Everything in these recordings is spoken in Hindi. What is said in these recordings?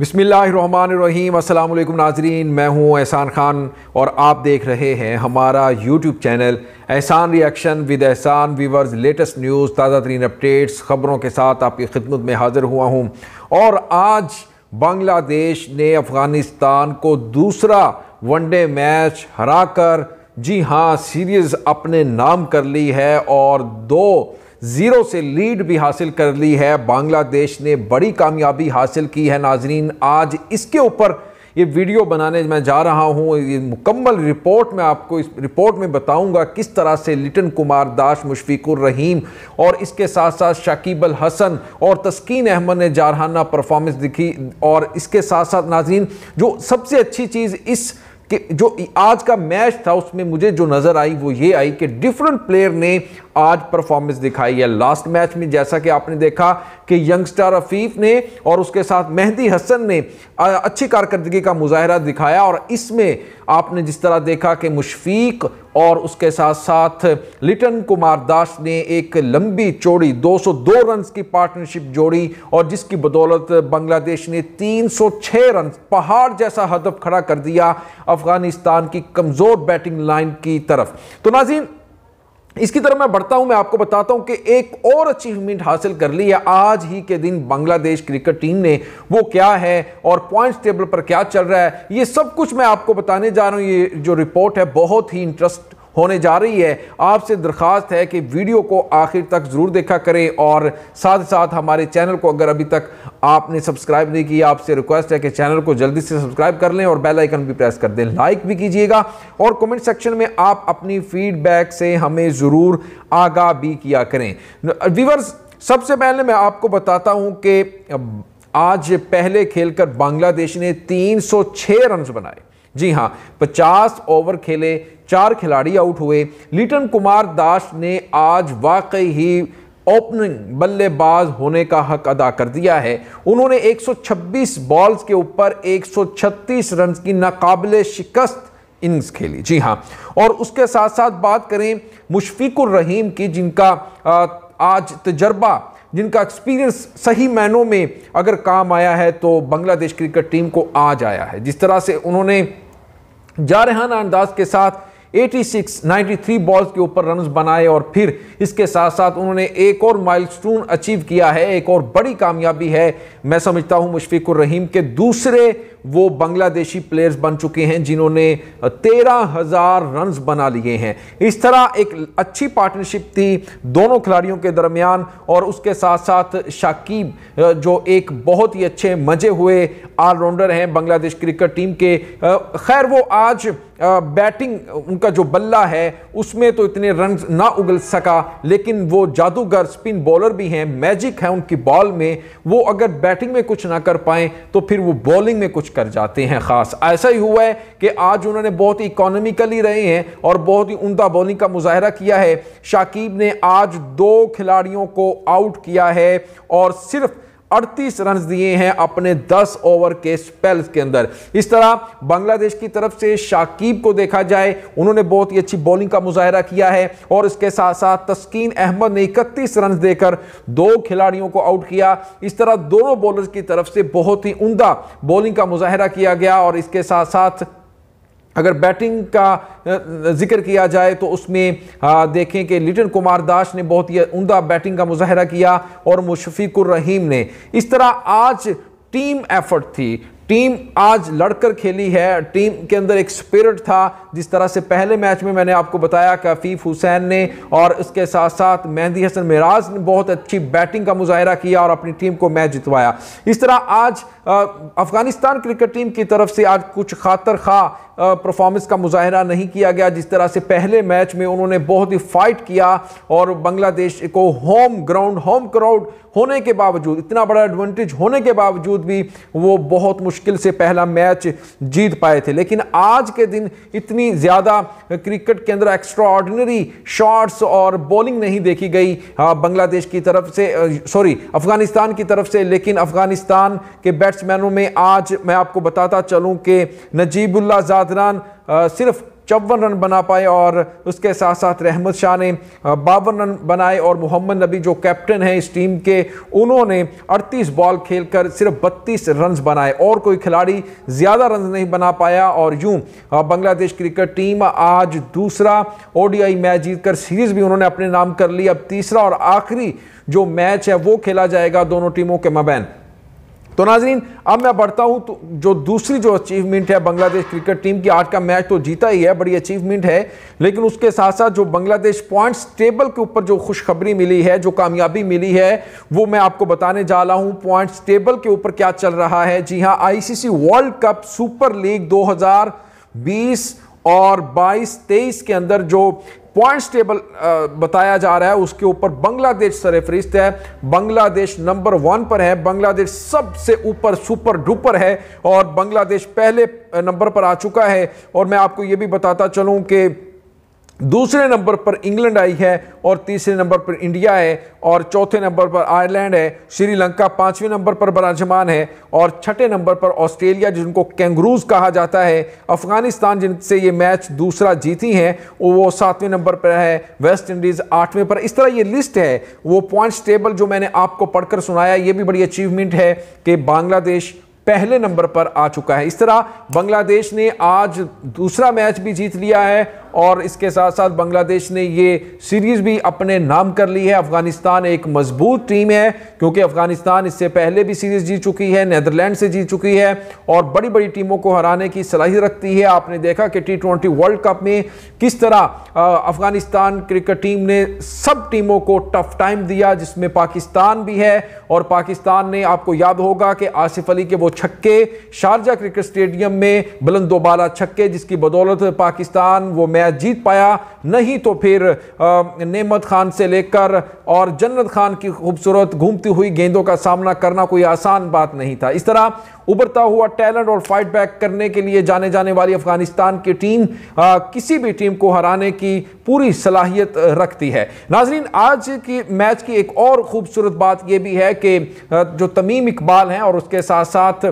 बसमिल नाजरीन मैं हूँ एहसान ख़ान और आप देख रहे हैं हमारा YouTube channel Ehsan reaction with Ehsan viewers latest news ताज़ा तरीन अपडेट्स ख़बरों के साथ आपकी खिदमत में हाज़िर हुआ हूँ और आज बांग्लादेश ने अफ़गानिस्तान को दूसरा वनडे मैच हरा कर जी हाँ सीरीज़ अपने नाम कर ली है और दो ज़ीरो से लीड भी हासिल कर ली है बांग्लादेश ने बड़ी कामयाबी हासिल की है नाजरीन आज इसके ऊपर ये वीडियो बनाने मैं जा रहा हूँ ये मुकम्मल रिपोर्ट में आपको इस रिपोर्ट में बताऊँगा किस तरह से लिटन कुमार दास मुशफिकुर रहीम और इसके साथ साथ शकीब अल हसन और तस्कीन अहमद ने जारहाना परफॉर्मेंस दिखी और इसके साथ साथ नाजीन जो सबसे अच्छी चीज़ इस कि जो आज का मैच था उसमें मुझे जो नज़र आई वो ये आई कि डिफरेंट प्लेयर ने आज परफॉर्मेंस दिखाई है लास्ट मैच में जैसा कि आपने देखा कि यंगस्टर अफीफ ने और उसके साथ मेहदी हसन ने अच्छी कारकर्दगी का मुजाहरा दिखाया और इसमें आपने जिस तरह देखा कि मुशफीक और उसके साथ साथ लिटन कुमार दास ने एक लंबी चौड़ी 202 रन की पार्टनरशिप जोड़ी और जिसकी बदौलत बांग्लादेश ने 306 रन पहाड़ जैसा हदफ खड़ा कर दिया अफगानिस्तान की कमज़ोर बैटिंग लाइन की तरफ तो नाजीन इसकी तरफ मैं बढ़ता हूं मैं आपको बताता हूं कि एक और अचीवमेंट हासिल कर ली है आज ही के दिन बांग्लादेश क्रिकेट टीम ने वो क्या है और पॉइंट्स टेबल पर क्या चल रहा है ये सब कुछ मैं आपको बताने जा रहा हूं ये जो रिपोर्ट है बहुत ही इंटरेस्ट होने जा रही है आपसे दरख्वास्त है कि वीडियो को आखिर तक ज़रूर देखा करें और साथ ही साथ हमारे चैनल को अगर अभी तक आपने सब्सक्राइब नहीं किया आपसे रिक्वेस्ट है कि चैनल को जल्दी से सब्सक्राइब कर लें और बेल आइकन भी प्रेस कर दें लाइक भी कीजिएगा और कमेंट सेक्शन में आप अपनी फीडबैक से हमें ज़रूर आगाह भी किया करें व्यूवर्स सबसे पहले मैं आपको बताता हूं कि आज पहले खेलकर बांग्लादेश ने 306 रन बनाए जी हाँ 50 ओवर खेले चार खिलाड़ी आउट हुए लिटन कुमार दास ने आज वाकई ही ओपनिंग बल्लेबाज होने का हक अदा कर दिया है उन्होंने 126 बॉल्स के ऊपर 136 रन की नाकबिल शिकस्त इनिंग्स खेली जी हाँ और उसके साथ साथ बात करें मुशफिकुर रहीम की जिनका आज तजर्बा जिनका एक्सपीरियंस सही मैनों में अगर काम आया है तो बांग्लादेश क्रिकेट टीम को आज आया है जिस तरह से उन्होंने जारहाना अंदाज के साथ 86, 93 बॉल्स के ऊपर रन बनाए और फिर इसके साथ साथ उन्होंने एक और माइलस्टोन अचीव किया है एक और बड़ी कामयाबी है मैं समझता हूं मुशफिकुर रहीम के दूसरे वो बांग्लादेशी प्लेयर्स बन चुके हैं जिन्होंने तेरह हजार रन बना लिए हैं इस तरह एक अच्छी पार्टनरशिप थी दोनों खिलाड़ियों के दरमियान और उसके साथ साथ शाकिब जो एक बहुत ही अच्छे मजे हुए ऑलराउंडर हैं बांग्लादेश क्रिकेट टीम के खैर वो आज बैटिंग उनका जो बल्ला है उसमें तो इतने रन ना उगल सका लेकिन वो जादूगर स्पिन बॉलर भी हैं मैजिक है उनकी बॉल में वो अगर बैटिंग में कुछ ना कर पाए तो फिर वो बॉलिंग में कुछ कर जाते हैं ख़ास ऐसा ही हुआ है कि आज उन्होंने बहुत ही इकोनॉमिकली रहे हैं और बहुत ही उमदा बॉलिंग का मुजाहरा किया है शाकिब ने आज दो खिलाड़ियों को आउट किया है और सिर्फ अड़तीस रन दिए हैं अपने दस ओवर के स्पेल्स के अंदर इस तरह बांग्लादेश की तरफ से शाकिब को देखा जाए उन्होंने बहुत ही अच्छी बॉलिंग का मुजाहरा किया है और इसके साथ साथ तस्कीन अहमद ने इकतीस रन देकर दो खिलाड़ियों को आउट किया इस तरह दोनों बॉलर की तरफ से बहुत ही उमदा बॉलिंग का मुजाहरा किया गया और इसके साथ साथ अगर बैटिंग का जिक्र किया जाए तो उसमें देखें कि लिटन कुमार दास ने बहुत ही उमदा बैटिंग का मुजाहरा किया और मुशफीकुर रहीम ने इस तरह आज टीम एफर्ट थी टीम आज लड़कर खेली है टीम के अंदर एक स्पिरिट था जिस तरह से पहले मैच में मैंने आपको बताया कफीफ हुसैन ने और उसके साथ साथ मेहंदी हसन मराज ने बहुत अच्छी बैटिंग का मुजाहरा किया और अपनी टीम को मैच जितवाया इस तरह आज अफगानिस्तान क्रिकेट टीम की तरफ से आज कुछ खातर खा परफॉर्मेंस का मुजाहरा नहीं किया गया जिस तरह से पहले मैच में उन्होंने बहुत ही फाइट किया और बांग्लादेश को होम ग्राउंड होम क्राउड होने के बावजूद इतना बड़ा एडवांटेज होने के बावजूद भी वो बहुत मुश्किल से पहला मैच जीत पाए थे लेकिन आज के दिन इतनी ज़्यादा क्रिकेट के अंदर एक्स्ट्राऑर्डनरी शॉट्स और बॉलिंग नहीं देखी गई बांग्लादेश की तरफ से सॉरी अफगानिस्तान की तरफ से लेकिन अफगानिस्तान के बैट बैट्समैनों में आज मैं आपको बताता चलूं कि नजीबुल्ला जादरान सिर्फ चौवन रन बना पाए और उसके साथ साथ रहमत शाह ने बावन रन बनाए और मोहम्मद नबी जो कैप्टन हैं इस टीम के उन्होंने 38 बॉल खेलकर सिर्फ 32 रन बनाए और कोई खिलाड़ी ज़्यादा रन नहीं बना पाया और यूं बांग्लादेश क्रिकेट टीम आज दूसरा ओडीआई मैच जीतकर सीरीज़ भी उन्होंने अपने नाम कर ली अब तीसरा और आखिरी जो मैच है वो खेला जाएगा दोनों टीमों के मबैन तो नाजरीन अब मैं बढ़ता हूँ तो जो दूसरी जो अचीवमेंट है बांग्लादेश क्रिकेट टीम की आज का मैच तो जीता ही है बड़ी अचीवमेंट है लेकिन उसके साथ साथ जो बांग्लादेश पॉइंट्स टेबल के ऊपर जो खुशखबरी मिली है जो कामयाबी मिली है वो मैं आपको बताने जा रहा हूँ पॉइंट्स टेबल के ऊपर क्या चल रहा है जी हाँ ICC World Cup Super League दो बीस और 22 23 के अंदर जो पॉइंट्स टेबल बताया जा रहा है उसके ऊपर बांग्लादेश सरफरिस्त है बांग्लादेश नंबर वन पर है बांग्लादेश सबसे ऊपर सुपर डुपर है और बांग्लादेश पहले नंबर पर आ चुका है और मैं आपको ये भी बताता चलूँ कि दूसरे नंबर पर इंग्लैंड आई है और तीसरे नंबर पर इंडिया है और चौथे नंबर पर आयरलैंड है श्रीलंका पांचवें नंबर पर बराजमान है और छठे नंबर पर ऑस्ट्रेलिया जिनको कैंगरूज कहा जाता है अफगानिस्तान जिनसे ये मैच दूसरा जीती हैं वो सातवें नंबर पर है वेस्ट इंडीज़ आठवें पर इस तरह ये लिस्ट है वो पॉइंट्स टेबल जो मैंने आपको पढ़कर सुनाया ये भी बड़ी अचीवमेंट है कि बांग्लादेश पहले नंबर पर आ चुका है इस तरह बांग्लादेश ने आज दूसरा मैच भी जीत लिया है और इसके साथ साथ बांग्लादेश ने ये सीरीज़ भी अपने नाम कर ली है अफगानिस्तान एक मजबूत टीम है क्योंकि अफगानिस्तान इससे पहले भी सीरीज़ जीत चुकी है नैदरलैंड से जीत चुकी है और बड़ी बड़ी टीमों को हराने की सलाहियत रखती है आपने देखा कि टी ट्वेंटी वर्ल्ड कप में किस तरह अफगानिस्तान क्रिकेट टीम ने सब टीमों को टफ टाइम दिया जिसमें पाकिस्तान भी है और पाकिस्तान ने आपको याद होगा कि आसिफ अली के वो छक्के शारजा क्रिकेट स्टेडियम में बुलंदोबाला छक्के जिसकी बदौलत पाकिस्तान वो मैच मैच जीत पाया नहीं तो फिर नेमत खान से लेकर और जन्नत खान की खूबसूरत घूमती हुई गेंदों का सामना करना कोई आसान बात नहीं था इस तरह उभरता हुआ टैलेंट और फाइट बैक करने के लिए जाने जाने वाली अफगानिस्तान की टीम आ, किसी भी टीम को हराने की पूरी सलाहियत रखती है नाजरीन आज की मैच की एक और खूबसूरत बात यह भी है कि जो तमीम इकबाल हैं और उसके साथ साथ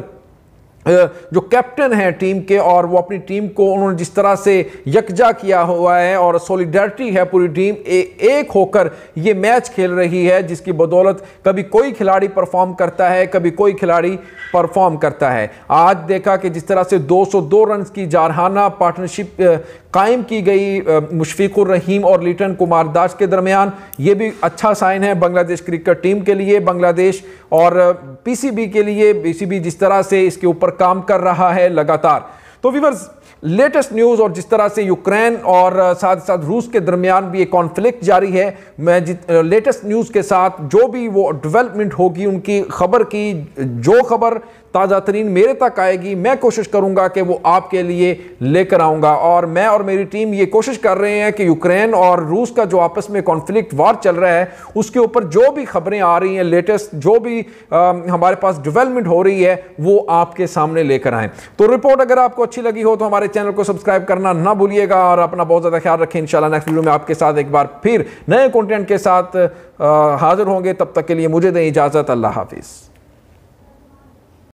जो कैप्टन हैं टीम के और वो अपनी टीम को उन्होंने जिस तरह से यकजा किया हुआ है और सॉलिडरिटी है पूरी टीम ए, एक होकर ये मैच खेल रही है जिसकी बदौलत कभी कोई खिलाड़ी परफॉर्म करता है कभी कोई खिलाड़ी परफॉर्म करता है आज देखा कि जिस तरह से 202 रन की जारहाना पार्टनरशिप कायम की गई मुशफिकुर रहीम और लिटन कुमार दास के दरमियान ये भी अच्छा साइन है बांग्लादेश क्रिकेट टीम के लिए बांग्लादेश और पीसीबी के लिए पीसीबी जिस तरह से इसके ऊपर काम कर रहा है लगातार तो वीवर्स लेटेस्ट न्यूज़ और जिस तरह से यूक्रेन और साथ साथ रूस के दरमियान भी एक कॉन्फ्लिक्ट जारी है मैं जित लेटेस्ट न्यूज़ के साथ जो भी वो डेवलपमेंट होगी उनकी खबर की जो खबर ताज़ा तरीन मेरे तक आएगी मैं कोशिश करूँगा कि वो आपके लिए लेकर आऊँगा और मैं और मेरी टीम ये कोशिश कर रहे हैं कि यूक्रेन और रूस का जो आपस में कॉन्फ्लिक्ट वार चल रहा है उसके ऊपर जो भी खबरें आ रही हैं लेटेस्ट जो भी आ, हमारे पास डिवेलपमेंट हो रही है वो आपके सामने लेकर आएँ तो रिपोर्ट अगर आपको अच्छी लगी हो तो हमारे चैनल को सब्सक्राइब करना ना भूलिएगा और अपना बहुत ज़्यादा ख्याल रखें इन नेक्स्ट वीडियो में आपके साथ एक बार फिर नए कॉन्टेंट के साथ हाजिर होंगे तब तक के लिए मुझे दें इजाज़त अल्लाह हाफिज़